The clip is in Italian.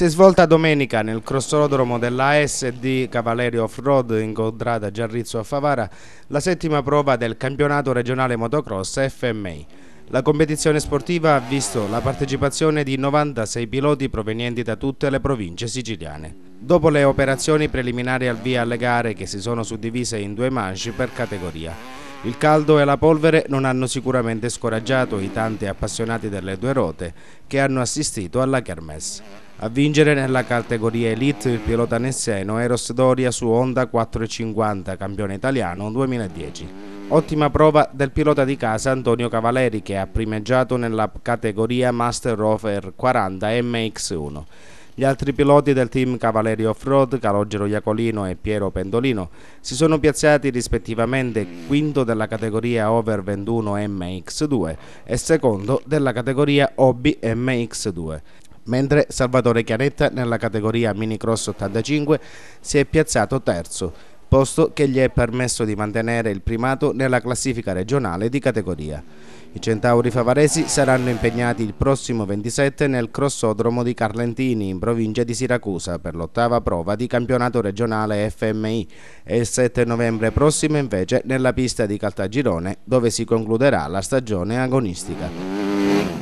si è svolta domenica nel crossodromo della SD Cavalerio Off-Road in Contrada Giarrizzo a Favara la settima prova del campionato regionale motocross FMI. La competizione sportiva ha visto la partecipazione di 96 piloti provenienti da tutte le province siciliane. Dopo le operazioni preliminari al via alle gare che si sono suddivise in due manche per categoria, il caldo e la polvere non hanno sicuramente scoraggiato i tanti appassionati delle due ruote che hanno assistito alla kermesse. A vincere nella categoria Elite il pilota nesseno Eros Doria su Honda 450, campione italiano 2010. Ottima prova del pilota di casa Antonio Cavaleri che ha primeggiato nella categoria Master Rover 40 MX1. Gli altri piloti del team Cavaleri Offroad, Calogero Iacolino e Piero Pendolino, si sono piazzati rispettivamente quinto della categoria Over 21 MX2 e secondo della categoria Hobby MX2 mentre Salvatore Chianetta nella categoria Minicross 85 si è piazzato terzo, posto che gli è permesso di mantenere il primato nella classifica regionale di categoria. I centauri favaresi saranno impegnati il prossimo 27 nel crossodromo di Carlentini in provincia di Siracusa per l'ottava prova di campionato regionale FMI e il 7 novembre prossimo invece nella pista di Caltagirone dove si concluderà la stagione agonistica.